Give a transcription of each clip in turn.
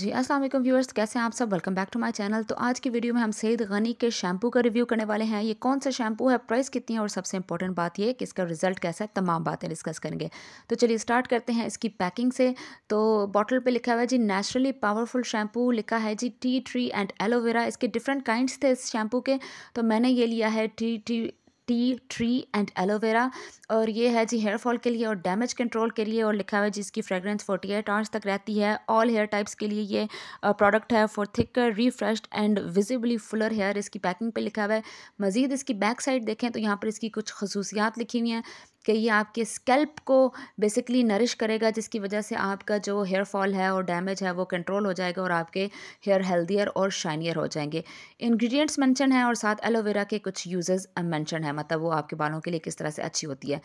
जी अस्सलाम वालेकुम व्यूअर्स कैसे हैं आप सब welcome back to my channel तो आज की वीडियो में हम सईद गनी के शैम्पू का रिव्यू करने वाले हैं ये कौन सा शैम्पू है प्राइस कितनी है और सबसे इंपॉर्टेंट बात ये कि इसका रिजल्ट कैसा है तमाम बातें डिस्कस करेंगे तो चलिए स्टार्ट करते हैं इसकी पैकिंग से तो बॉटल पर लिखा हुआ है जी नेचुरली पावरफुल शैम्पू लिखा है जी टी ट्री एंड एलोवेरा इसके डिफरेंट काइंड थे इस शैम्पू के तो मैंने ये लिया है tea tea tea tree and aloe vera और ये है जी हेयर फॉल के लिए और डैमेज कंट्रोल के लिए और लिखा हुआ है जिसकी फ्रेग्रेंस फोर्टी एट आवर्स तक रहती है ऑल हेयर टाइप्स के लिए ये प्रोडक्ट है for thicker refreshed and visibly fuller hair इसकी पैकिंग पे लिखा हुआ है मज़ीद इसकी बैक साइड देखें तो यहाँ पर इसकी कुछ खसूसियात लिखी हुई हैं कि ये आपके स्कैल्प को बेसिकली नरिश करेगा जिसकी वजह से आपका जो हेयर फॉल है और डैमेज है वो कंट्रोल हो जाएगा और आपके हेयर हेल्दियर और शाइनियर हो जाएंगे इंग्रेडिएंट्स मेंशन हैं और साथ एलोवेरा के कुछ यूजेस मेंशन है मतलब वो आपके बालों के लिए किस तरह से अच्छी होती है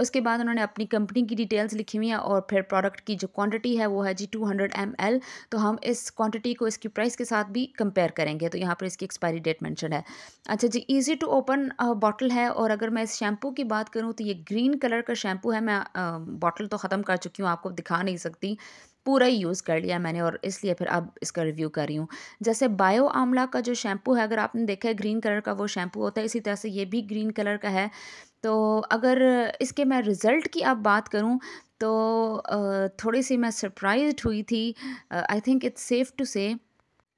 उसके बाद उन्होंने अपनी कंपनी की डिटेल्स लिखी हुई हैं और फिर प्रोडक्ट की जो क्वान्टिटी है वो है जी टू हंड्रेड एम एल तो हम इस क्वान्टिटी को इसकी प्राइस के साथ भी कंपेयर करेंगे तो यहाँ पर इसकी एक्सपायरी डेट मैंशन है अच्छा जी ईजी टू ओपन बॉटल है और अगर मैं इस शैम्पू की बात करूँ तो ये ग्रीन ग्रीन कलर का शैम्पू है मैं बॉटल तो ख़त्म कर चुकी हूँ आपको दिखा नहीं सकती पूरा ही यूज़ कर लिया मैंने और इसलिए फिर अब इसका रिव्यू कर रही हूँ जैसे बायो आमला का जो शैम्पू है अगर आपने देखा है ग्रीन कलर का वो शैम्पू होता है इसी तरह से ये भी ग्रीन कलर का है तो अगर इसके मैं रिज़ल्ट की आप बात करूँ तो थोड़ी सी मैं सरप्राइज हुई थी I think it's safe to say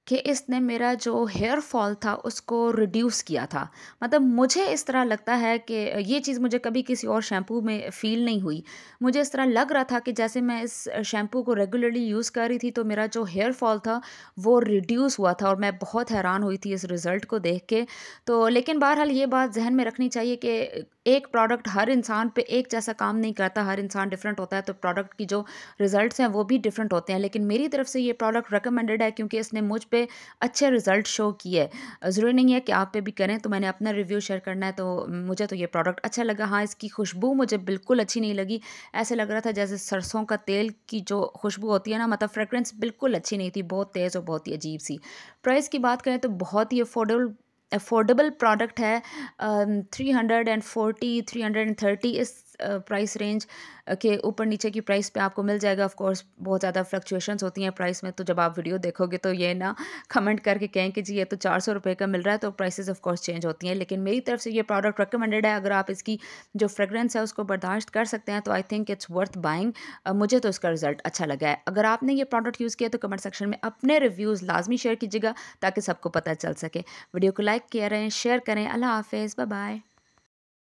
कि इसने मेरा जो हेयर फॉल था उसको रिड्यूस किया था मतलब मुझे इस तरह लगता है कि ये चीज़ मुझे कभी किसी और शैम्पू में फ़ील नहीं हुई मुझे इस तरह लग रहा था कि जैसे मैं इस शैम्पू को रेगुलरली यूज़ कर रही थी तो मेरा जो हेयर फॉल था वो रिड्यूस हुआ था और मैं बहुत हैरान हुई थी इस रिज़ल्ट को देख के तो लेकिन बहरहाल ये बात जहन में रखनी चाहिए कि एक प्रोडक्ट हर इंसान पे एक जैसा काम नहीं करता हर इंसान डिफरेंट होता है तो प्रोडक्ट की जो रिजल्ट्स हैं वो भी डिफरेंट होते हैं लेकिन मेरी तरफ से ये प्रोडक्ट रिकमेंडेड है क्योंकि इसने मुझ पर अच्छे रिजल्ट शो किए ज़रूरी नहीं है कि आप पे भी करें तो मैंने अपना रिव्यू शेयर करना है तो मुझे तो ये प्रोडक्ट अच्छा लगा हाँ इसकी खुशबू मुझे बिल्कुल अच्छी नहीं लगी ऐसे लग रहा था जैसे सरसों का तेल की जो खुशबू होती है ना मतलब फ्रेगरेंस बिल्कुल अच्छी नहीं थी बहुत तेज़ और बहुत ही अजीब सी प्राइस की बात करें तो बहुत ही अफोर्डेबल अफोर्डेबल प्रोडक्ट है three hundred and forty three hundred and thirty इस प्राइस रेंज के ऊपर नीचे की प्राइस पे आपको मिल जाएगा ऑफ कोर्स बहुत ज़्यादा फ्लक्चुएशंस होती हैं प्राइस में तो जब आप वीडियो देखोगे तो ये ना कमेंट करके कहें कि जी ये तो चार सौ रुपये का मिल रहा है तो प्राइसेस ऑफ कोर्स चेंज होती हैं लेकिन मेरी तरफ से ये प्रोडक्ट रिकमेंडेड है अगर आप इसकी जो फ्रेगरेंस है उसको बर्दाश्त कर सकते हैं तो I think it's worth buying मुझे तो इसका रिजल्ट अच्छा लगा है अगर आपने ये प्रोडक्ट यूज़ किया तो कमेंट सेक्शन में अपने रिव्यूज़ लाजमी शेयर कीजिएगा ताकि सबको पता चल सके वीडियो को लाइक किया रहें शेयर करें अल्लाह हाफिज़ बाय